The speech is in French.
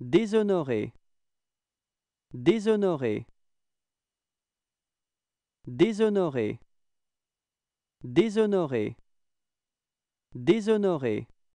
déshonoré déshonoré déshonoré déshonoré déshonoré